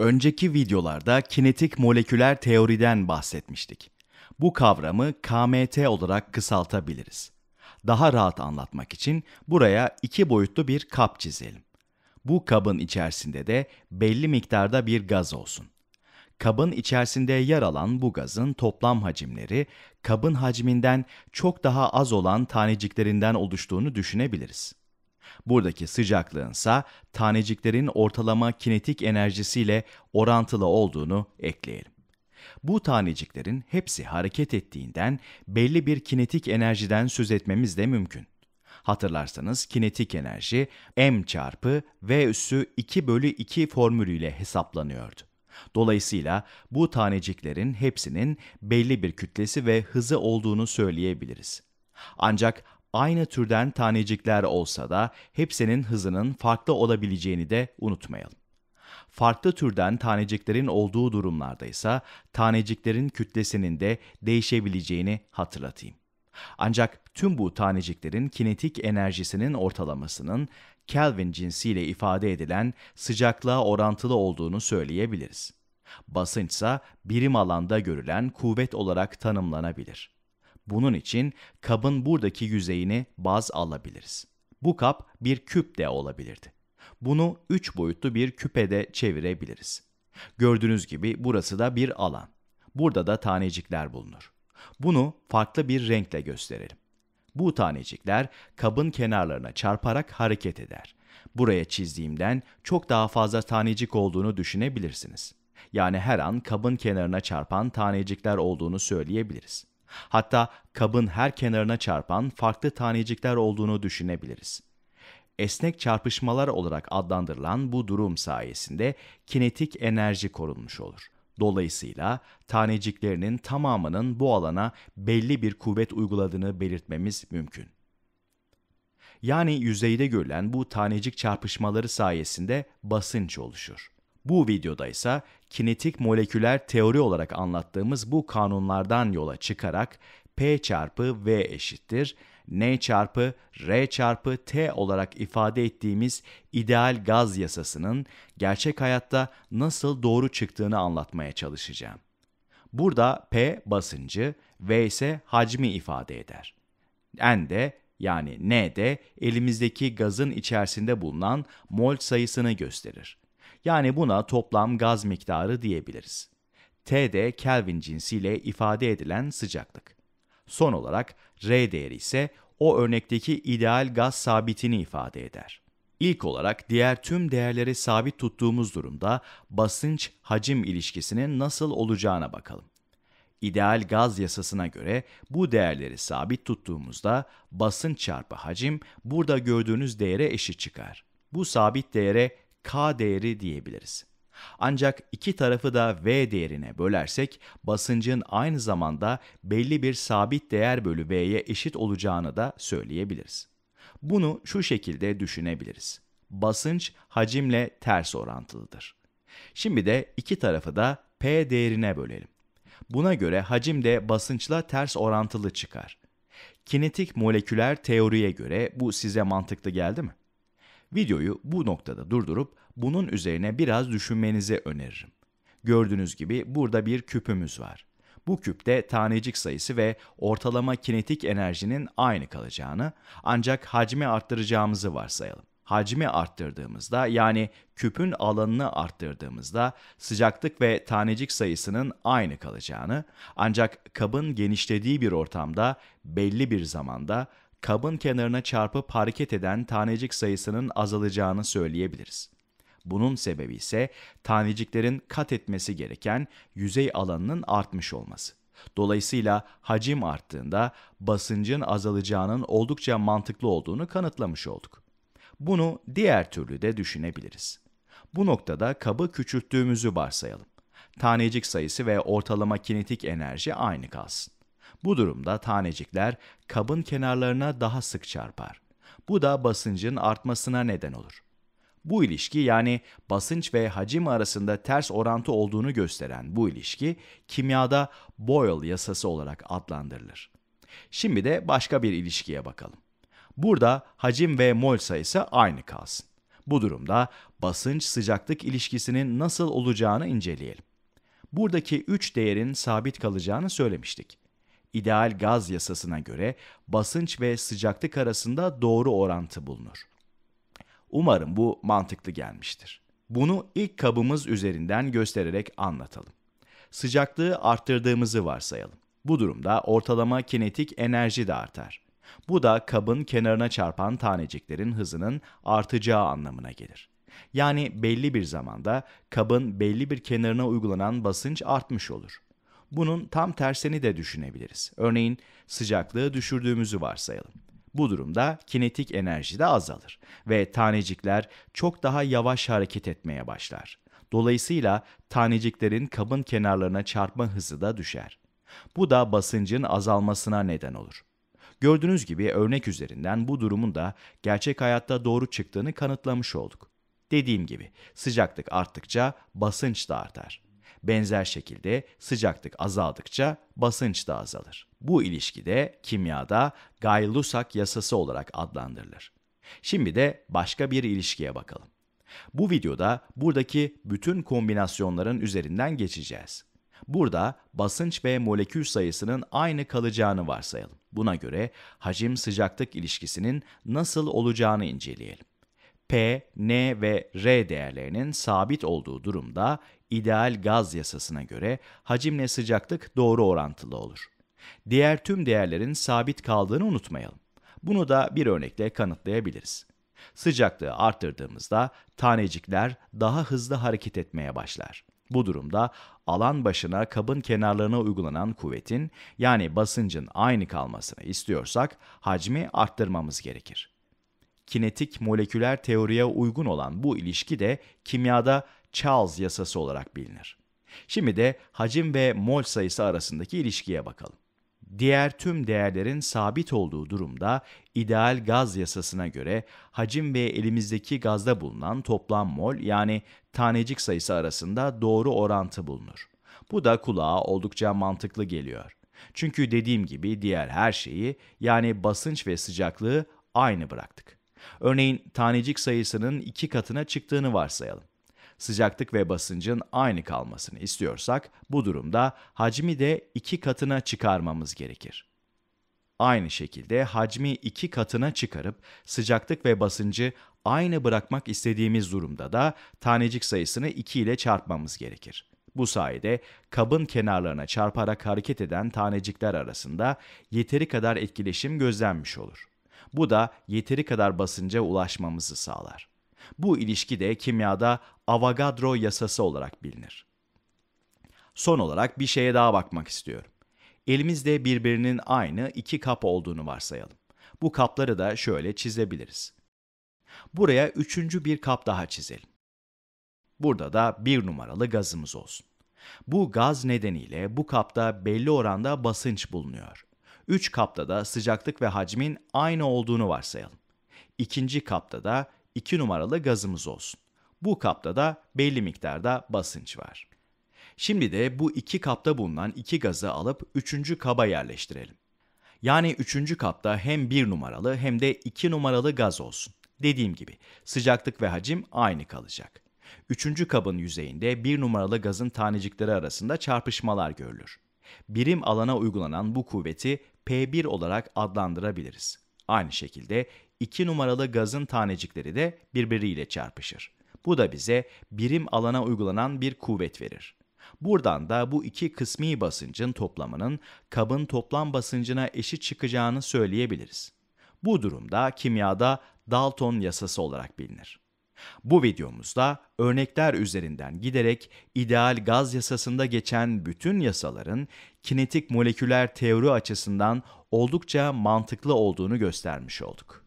Önceki videolarda kinetik moleküler teoriden bahsetmiştik. Bu kavramı KMT olarak kısaltabiliriz. Daha rahat anlatmak için buraya iki boyutlu bir kap çizelim. Bu kabın içerisinde de belli miktarda bir gaz olsun. Kabın içerisinde yer alan bu gazın toplam hacimleri kabın hacminden çok daha az olan taneciklerinden oluştuğunu düşünebiliriz. Buradaki sıcaklığınsa taneciklerin ortalama kinetik enerjisiyle orantılı olduğunu ekleyelim. Bu taneciklerin hepsi hareket ettiğinden belli bir kinetik enerjiden söz etmemiz de mümkün. Hatırlarsanız kinetik enerji m çarpı v üssü 2 bölü 2 formülüyle hesaplanıyordu. Dolayısıyla bu taneciklerin hepsinin belli bir kütlesi ve hızı olduğunu söyleyebiliriz. Ancak aynı türden tanecikler olsa da hepsinin hızının farklı olabileceğini de unutmayalım. Farklı türden taneciklerin olduğu durumlarda ise taneciklerin kütlesinin de değişebileceğini hatırlatayım. Ancak tüm bu taneciklerin kinetik enerjisinin ortalamasının Kelvin cinsiyle ifade edilen sıcaklığa orantılı olduğunu söyleyebiliriz. Basınçsa birim alanda görülen kuvvet olarak tanımlanabilir. Bunun için kabın buradaki yüzeyini baz alabiliriz. Bu kap bir küp de olabilirdi. Bunu 3 boyutlu bir küpe de çevirebiliriz. Gördüğünüz gibi burası da bir alan. Burada da tanecikler bulunur. Bunu farklı bir renkle gösterelim. Bu tanecikler kabın kenarlarına çarparak hareket eder. Buraya çizdiğimden çok daha fazla tanecik olduğunu düşünebilirsiniz. Yani her an kabın kenarına çarpan tanecikler olduğunu söyleyebiliriz. Hatta kabın her kenarına çarpan farklı tanecikler olduğunu düşünebiliriz. Esnek çarpışmalar olarak adlandırılan bu durum sayesinde kinetik enerji korunmuş olur. Dolayısıyla taneciklerinin tamamının bu alana belli bir kuvvet uyguladığını belirtmemiz mümkün. Yani yüzeyde görülen bu tanecik çarpışmaları sayesinde basınç oluşur. Bu videoda ise kinetik moleküler teori olarak anlattığımız bu kanunlardan yola çıkarak P çarpı V eşittir, N çarpı R çarpı T olarak ifade ettiğimiz ideal gaz yasasının gerçek hayatta nasıl doğru çıktığını anlatmaya çalışacağım. Burada P basıncı, V ise hacmi ifade eder. N de yani N de elimizdeki gazın içerisinde bulunan mol sayısını gösterir. Yani buna toplam gaz miktarı diyebiliriz. T de Kelvin cinsiyle ifade edilen sıcaklık. Son olarak R değeri ise o örnekteki ideal gaz sabitini ifade eder. İlk olarak diğer tüm değerleri sabit tuttuğumuz durumda basınç-hacim ilişkisinin nasıl olacağına bakalım. İdeal gaz yasasına göre bu değerleri sabit tuttuğumuzda basınç çarpı hacim burada gördüğünüz değere eşit çıkar. Bu sabit değere K değeri diyebiliriz. Ancak iki tarafı da V değerine bölersek basıncın aynı zamanda belli bir sabit değer bölü V'ye eşit olacağını da söyleyebiliriz. Bunu şu şekilde düşünebiliriz. Basınç hacimle ters orantılıdır. Şimdi de iki tarafı da P değerine bölelim. Buna göre hacim de basınçla ters orantılı çıkar. Kinetik moleküler teoriye göre bu size mantıklı geldi mi? Videoyu bu noktada durdurup bunun üzerine biraz düşünmenizi öneririm. Gördüğünüz gibi burada bir küpümüz var. Bu küpte tanecik sayısı ve ortalama kinetik enerjinin aynı kalacağını ancak hacmi arttıracağımızı varsayalım. Hacmi arttırdığımızda yani küpün alanını arttırdığımızda sıcaklık ve tanecik sayısının aynı kalacağını ancak kabın genişlediği bir ortamda belli bir zamanda kabın kenarına çarpıp hareket eden tanecik sayısının azalacağını söyleyebiliriz. Bunun sebebi ise taneciklerin kat etmesi gereken yüzey alanının artmış olması. Dolayısıyla hacim arttığında basıncın azalacağının oldukça mantıklı olduğunu kanıtlamış olduk. Bunu diğer türlü de düşünebiliriz. Bu noktada kabı küçülttüğümüzü varsayalım. Tanecik sayısı ve ortalama kinetik enerji aynı kalsın. Bu durumda tanecikler kabın kenarlarına daha sık çarpar. Bu da basıncın artmasına neden olur. Bu ilişki yani basınç ve hacim arasında ters orantı olduğunu gösteren bu ilişki kimyada Boyle yasası olarak adlandırılır. Şimdi de başka bir ilişkiye bakalım. Burada hacim ve mol sayısı aynı kalsın. Bu durumda basınç sıcaklık ilişkisinin nasıl olacağını inceleyelim. Buradaki 3 değerin sabit kalacağını söylemiştik ideal gaz yasasına göre basınç ve sıcaklık arasında doğru orantı bulunur. Umarım bu mantıklı gelmiştir. Bunu ilk kabımız üzerinden göstererek anlatalım. Sıcaklığı arttırdığımızı varsayalım. Bu durumda ortalama kinetik enerji de artar. Bu da kabın kenarına çarpan taneciklerin hızının artacağı anlamına gelir. Yani belli bir zamanda kabın belli bir kenarına uygulanan basınç artmış olur bunun tam tersini de düşünebiliriz. Örneğin sıcaklığı düşürdüğümüzü varsayalım. Bu durumda kinetik enerji de azalır ve tanecikler çok daha yavaş hareket etmeye başlar. Dolayısıyla taneciklerin kabın kenarlarına çarpma hızı da düşer. Bu da basıncın azalmasına neden olur. Gördüğünüz gibi örnek üzerinden bu durumun da gerçek hayatta doğru çıktığını kanıtlamış olduk. Dediğim gibi sıcaklık arttıkça basınç da artar. Benzer şekilde sıcaklık azaldıkça basınç da azalır. Bu ilişkide kimyada Gay-Lussac yasası olarak adlandırılır. Şimdi de başka bir ilişkiye bakalım. Bu videoda buradaki bütün kombinasyonların üzerinden geçeceğiz. Burada basınç ve molekül sayısının aynı kalacağını varsayalım. Buna göre hacim sıcaklık ilişkisinin nasıl olacağını inceleyelim. P, N ve R değerlerinin sabit olduğu durumda ideal gaz yasasına göre hacimle sıcaklık doğru orantılı olur. Diğer tüm değerlerin sabit kaldığını unutmayalım. Bunu da bir örnekle kanıtlayabiliriz. Sıcaklığı arttırdığımızda, tanecikler daha hızlı hareket etmeye başlar. Bu durumda alan başına kabın kenarlarına uygulanan kuvvetin yani basıncın aynı kalmasını istiyorsak hacmi arttırmamız gerekir kinetik moleküler teoriye uygun olan bu ilişki de kimyada Charles yasası olarak bilinir. Şimdi de hacim ve mol sayısı arasındaki ilişkiye bakalım. Diğer tüm değerlerin sabit olduğu durumda ideal gaz yasasına göre hacim ve elimizdeki gazda bulunan toplam mol yani tanecik sayısı arasında doğru orantı bulunur. Bu da kulağa oldukça mantıklı geliyor. Çünkü dediğim gibi diğer her şeyi yani basınç ve sıcaklığı aynı bıraktık. Örneğin tanecik sayısının iki katına çıktığını varsayalım. Sıcaklık ve basıncın aynı kalmasını istiyorsak bu durumda hacmi de iki katına çıkarmamız gerekir. Aynı şekilde hacmi iki katına çıkarıp sıcaklık ve basıncı aynı bırakmak istediğimiz durumda da tanecik sayısını 2 ile çarpmamız gerekir. Bu sayede kabın kenarlarına çarparak hareket eden tanecikler arasında yeteri kadar etkileşim gözlenmiş olur. Bu da yeteri kadar basınca ulaşmamızı sağlar. Bu ilişki de kimyada Avogadro yasası olarak bilinir. Son olarak bir şeye daha bakmak istiyorum. Elimizde birbirinin aynı iki kap olduğunu varsayalım. Bu kapları da şöyle çizebiliriz. Buraya üçüncü bir kap daha çizelim. Burada da bir numaralı gazımız olsun. Bu gaz nedeniyle bu kapta belli oranda basınç bulunuyor. 3 kapta da sıcaklık ve hacmin aynı olduğunu varsayalım. İkinci kapta da 2 numaralı gazımız olsun. Bu kapta da belli miktarda basınç var. Şimdi de bu iki kapta bulunan iki gazı alıp üçüncü kaba yerleştirelim. Yani üçüncü kapta hem bir numaralı hem de iki numaralı gaz olsun. Dediğim gibi sıcaklık ve hacim aynı kalacak. Üçüncü kabın yüzeyinde bir numaralı gazın tanecikleri arasında çarpışmalar görülür. Birim alana uygulanan bu kuvveti P1 olarak adlandırabiliriz. Aynı şekilde 2 numaralı gazın tanecikleri de birbiriyle çarpışır. Bu da bize birim alana uygulanan bir kuvvet verir. Buradan da bu iki kısmi basıncın toplamının kabın toplam basıncına eşit çıkacağını söyleyebiliriz. Bu durumda kimyada Dalton yasası olarak bilinir. Bu videomuzda örnekler üzerinden giderek ideal gaz yasasında geçen bütün yasaların kinetik moleküler teori açısından oldukça mantıklı olduğunu göstermiş olduk.